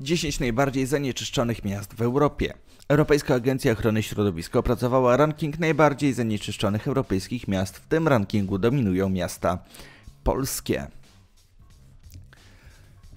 10 najbardziej zanieczyszczonych miast w Europie. Europejska Agencja Ochrony Środowiska opracowała ranking najbardziej zanieczyszczonych europejskich miast. W tym rankingu dominują miasta polskie.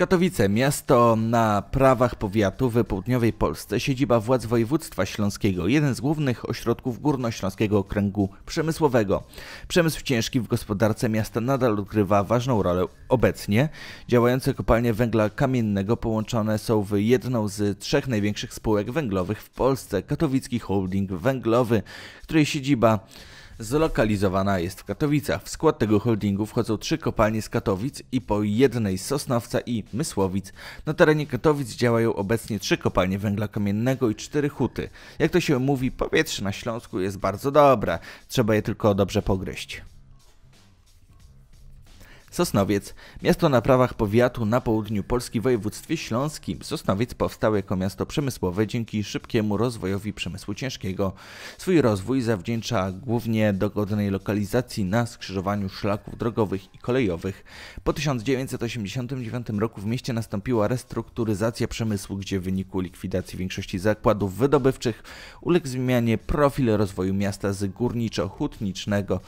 Katowice, miasto na prawach powiatu w południowej Polsce, siedziba władz województwa śląskiego, jeden z głównych ośrodków górnośląskiego okręgu przemysłowego. Przemysł ciężki w gospodarce miasta nadal odgrywa ważną rolę. Obecnie działające kopalnie węgla kamiennego połączone są w jedną z trzech największych spółek węglowych w Polsce, katowicki holding węglowy, której siedziba zlokalizowana jest w Katowicach. W skład tego holdingu wchodzą trzy kopalnie z Katowic i po jednej z Sosnowca i Mysłowic. Na terenie Katowic działają obecnie trzy kopalnie węgla kamiennego i cztery huty. Jak to się mówi, powietrze na Śląsku jest bardzo dobre, trzeba je tylko dobrze pogryźć. Sosnowiec. Miasto na prawach powiatu na południu Polski w województwie śląskim. Sosnowiec powstał jako miasto przemysłowe dzięki szybkiemu rozwojowi przemysłu ciężkiego. Swój rozwój zawdzięcza głównie dogodnej lokalizacji na skrzyżowaniu szlaków drogowych i kolejowych. Po 1989 roku w mieście nastąpiła restrukturyzacja przemysłu, gdzie w wyniku likwidacji większości zakładów wydobywczych uległ zmianie profil rozwoju miasta z górniczo-hutnicznego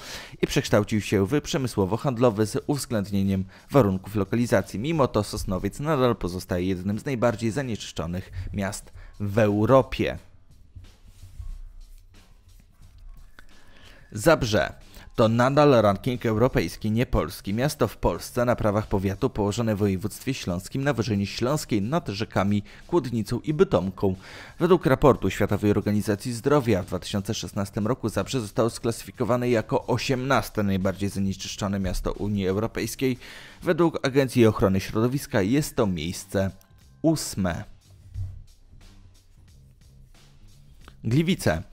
i przekształcił się w przemysłowo-handlowy z uwzględnieniem uwzględnieniem warunków lokalizacji. Mimo to Sosnowiec nadal pozostaje jednym z najbardziej zanieczyszczonych miast w Europie. Zabrze to nadal ranking europejski, nie polski. Miasto w Polsce na prawach powiatu położone w województwie śląskim na wyżynie śląskiej nad rzekami Kłodnicą i Bytomką. Według raportu Światowej Organizacji Zdrowia w 2016 roku Zabrze zostało sklasyfikowane jako 18 najbardziej zanieczyszczone miasto Unii Europejskiej. Według Agencji Ochrony Środowiska jest to miejsce ósme. Gliwice.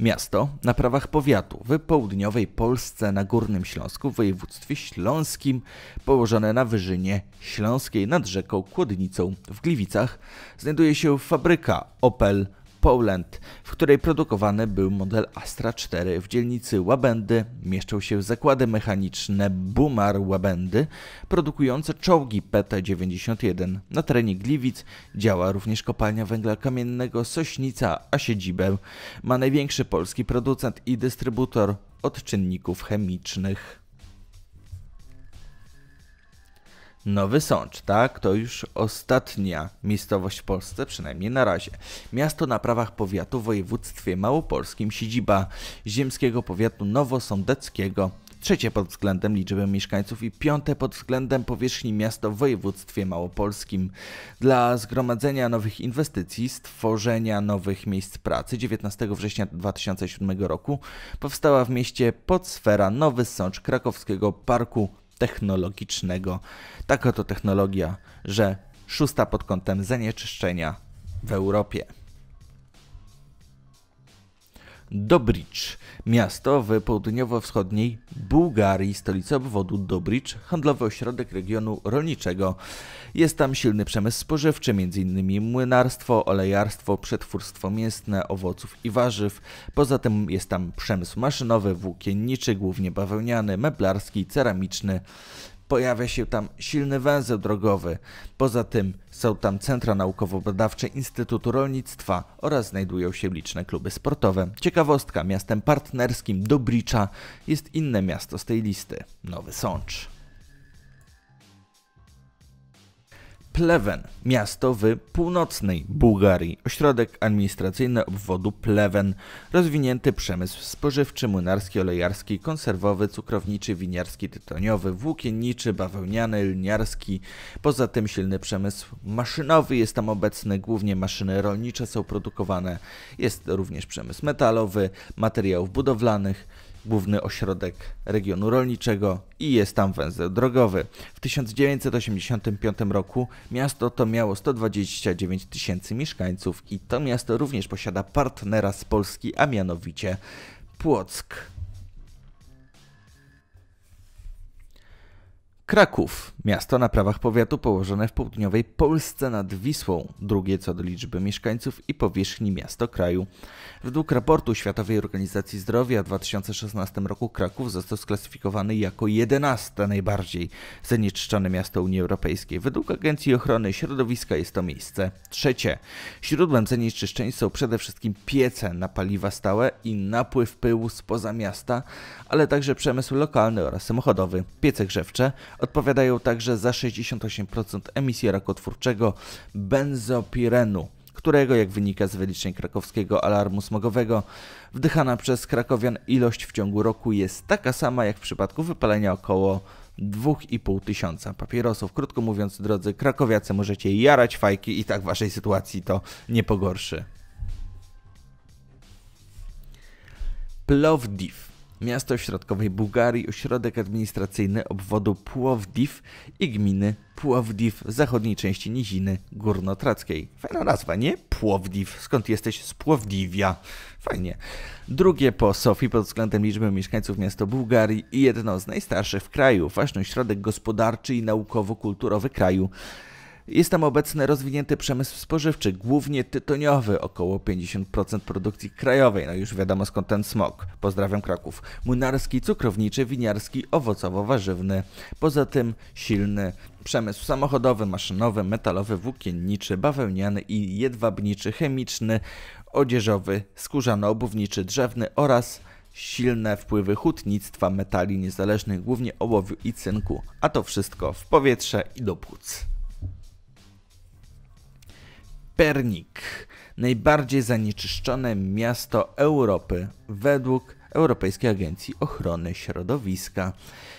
Miasto na prawach powiatu w południowej Polsce na Górnym Śląsku w województwie śląskim, położone na wyżynie śląskiej nad rzeką Kłodnicą w Gliwicach, znajduje się fabryka Opel Poland, w której produkowany był model Astra 4. W dzielnicy Łabędy mieszczą się zakłady mechaniczne Bumar Łabędy, produkujące czołgi PT-91. Na terenie Gliwic działa również kopalnia węgla kamiennego Sośnica, a siedzibę ma największy polski producent i dystrybutor odczynników chemicznych. Nowy Sącz, tak? To już ostatnia miejscowość w Polsce, przynajmniej na razie. Miasto na prawach powiatu w województwie małopolskim, siedziba ziemskiego powiatu nowosądeckiego, trzecie pod względem liczby mieszkańców i piąte pod względem powierzchni miasto w województwie małopolskim. Dla zgromadzenia nowych inwestycji, stworzenia nowych miejsc pracy 19 września 2007 roku powstała w mieście podsfera Nowy Sącz Krakowskiego Parku technologicznego. Taka to technologia, że szósta pod kątem zanieczyszczenia w Europie. Dobricz, miasto w południowo-wschodniej Bułgarii, stolica obwodu Dobricz, handlowy ośrodek regionu rolniczego. Jest tam silny przemysł spożywczy, m.in. młynarstwo, olejarstwo, przetwórstwo mięsne, owoców i warzyw. Poza tym jest tam przemysł maszynowy, włókienniczy, głównie bawełniany, meblarski, ceramiczny pojawia się tam silny węzeł drogowy. Poza tym są tam centra naukowo-badawcze Instytutu Rolnictwa oraz znajdują się liczne kluby sportowe. Ciekawostka, miastem partnerskim Dobricza jest inne miasto z tej listy, Nowy Sącz. Pleven, miasto w północnej Bułgarii, ośrodek administracyjny obwodu Pleven, rozwinięty przemysł spożywczy, młynarski, olejarski, konserwowy, cukrowniczy, winiarski, tytoniowy, włókienniczy, bawełniany, lniarski. Poza tym silny przemysł maszynowy jest tam obecny, głównie maszyny rolnicze są produkowane. Jest również przemysł metalowy, materiałów budowlanych, główny ośrodek regionu rolniczego i jest tam węzeł drogowy. W 1985 roku miasto to miało 129 tysięcy mieszkańców i to miasto również posiada partnera z Polski, a mianowicie Płock. Kraków, miasto na prawach powiatu położone w południowej Polsce nad Wisłą, drugie co do liczby mieszkańców i powierzchni miasto kraju. Według raportu Światowej Organizacji Zdrowia w 2016 roku Kraków został sklasyfikowany jako 11 najbardziej zanieczyszczone miasto Unii Europejskiej. Według Agencji Ochrony Środowiska jest to miejsce trzecie. Źródłem zanieczyszczeń są przede wszystkim piece na paliwa stałe i napływ pyłu spoza miasta, ale także przemysł lokalny oraz samochodowy, piece grzewcze Odpowiadają także za 68% emisji rakotwórczego benzopirenu którego, jak wynika z wyliczeń krakowskiego alarmu smogowego, wdychana przez krakowian ilość w ciągu roku jest taka sama jak w przypadku wypalenia około 2,5 tysiąca papierosów. Krótko mówiąc, drodzy krakowiacy, możecie jarać fajki i tak waszej sytuacji to nie pogorszy. Plovdiv miasto w środkowej Bułgarii, ośrodek administracyjny obwodu Płowdiw i gminy Płowdiw w zachodniej części Niziny Górnotrackiej. Fajna nazwa, nie? Płowdiw. Skąd jesteś? Z Płowdiwia. Fajnie. Drugie po Sofii pod względem liczby mieszkańców miasto Bułgarii i jedno z najstarszych w kraju. Ważny środek gospodarczy i naukowo-kulturowy kraju. Jest tam obecny rozwinięty przemysł spożywczy, głównie tytoniowy, około 50% produkcji krajowej. No już wiadomo skąd ten smog. Pozdrawiam Kraków. Młynarski, cukrowniczy, winiarski, owocowo-warzywny. Poza tym silny przemysł samochodowy, maszynowy, metalowy, włókienniczy, bawełniany i jedwabniczy, chemiczny, odzieżowy, skórzano-obuwniczy, drzewny oraz silne wpływy hutnictwa metali niezależnych, głównie ołowiu i cynku, a to wszystko w powietrze i do płuc. Kopernik, najbardziej zanieczyszczone miasto Europy według Europejskiej Agencji Ochrony Środowiska.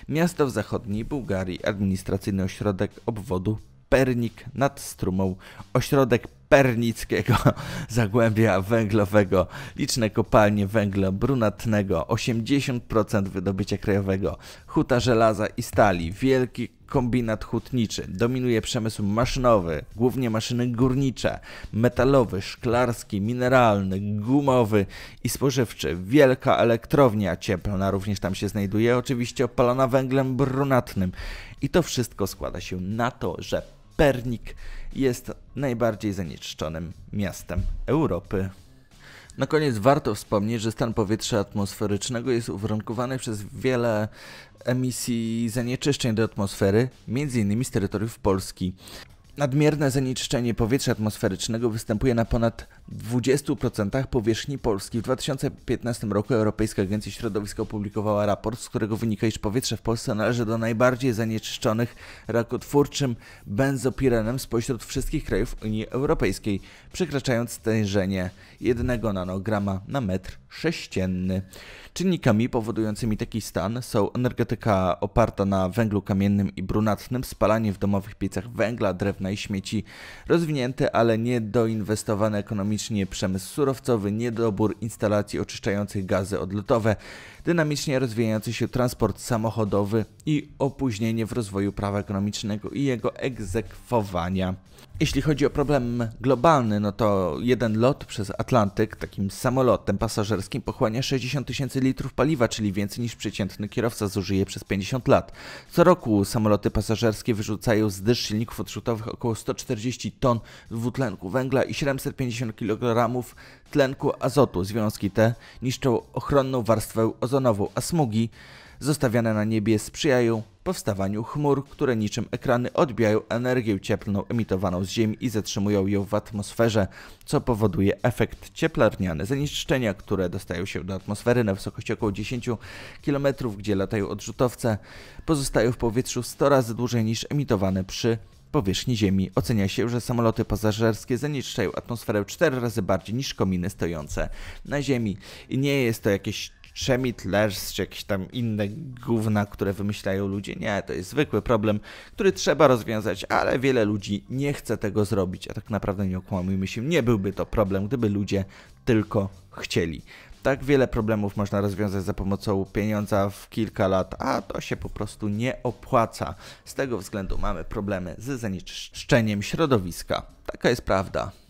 Miasto w zachodniej Bułgarii, administracyjny ośrodek obwodu Pernik nad Strumą, ośrodek pernickiego zagłębia węglowego, liczne kopalnie węgla brunatnego, 80% wydobycia krajowego, huta żelaza i stali, wielki kombinat hutniczy. Dominuje przemysł maszynowy, głównie maszyny górnicze, metalowy, szklarski, mineralny, gumowy i spożywczy. Wielka elektrownia cieplna również tam się znajduje, oczywiście opalana węglem brunatnym. I to wszystko składa się na to, że Pernik jest najbardziej zanieczyszczonym miastem Europy. Na koniec warto wspomnieć, że stan powietrza atmosferycznego jest uwarunkowany przez wiele emisji zanieczyszczeń do atmosfery, m.in. z terytoriów Polski. Nadmierne zanieczyszczenie powietrza atmosferycznego występuje na ponad 20% powierzchni Polski. W 2015 roku Europejska Agencja Środowiska opublikowała raport, z którego wynika, iż powietrze w Polsce należy do najbardziej zanieczyszczonych rakotwórczym benzopirenem spośród wszystkich krajów Unii Europejskiej, przekraczając stężenie 1 nanograma na metr sześcienny. Czynnikami powodującymi taki stan są energetyka oparta na węglu kamiennym i brunatnym, spalanie w domowych piecach węgla, drewna i śmieci, rozwinięte, ale niedoinwestowane ekonomicznie dynamicznie przemysł surowcowy, niedobór instalacji oczyszczających gazy odlotowe, dynamicznie rozwijający się transport samochodowy i opóźnienie w rozwoju prawa ekonomicznego i jego egzekwowania. Jeśli chodzi o problem globalny, no to jeden lot przez Atlantyk takim samolotem pasażerskim pochłania 60 tysięcy litrów paliwa, czyli więcej niż przeciętny kierowca zużyje przez 50 lat. Co roku samoloty pasażerskie wyrzucają z dysz silników odrzutowych około 140 ton dwutlenku węgla i 750 kg kg tlenku azotu. Związki te niszczą ochronną warstwę ozonową, a smugi zostawiane na niebie sprzyjają powstawaniu chmur, które niczym ekrany odbijają energię cieplną emitowaną z Ziemi i zatrzymują ją w atmosferze, co powoduje efekt cieplarniany. Zanieczyszczenia, które dostają się do atmosfery na wysokości około 10 km, gdzie latają odrzutowce, pozostają w powietrzu 100 razy dłużej niż emitowane przy powierzchni Ziemi. Ocenia się, że samoloty pasażerskie zanieczyszczają atmosferę cztery razy bardziej niż kominy stojące na Ziemi. I nie jest to jakieś Trzemidlers czy jakieś tam inne gówna, które wymyślają ludzie. Nie, to jest zwykły problem, który trzeba rozwiązać, ale wiele ludzi nie chce tego zrobić, a tak naprawdę nie okłamujmy się, nie byłby to problem, gdyby ludzie tylko chcieli tak wiele problemów można rozwiązać za pomocą pieniądza w kilka lat, a to się po prostu nie opłaca. Z tego względu mamy problemy z zanieczyszczeniem środowiska. Taka jest prawda.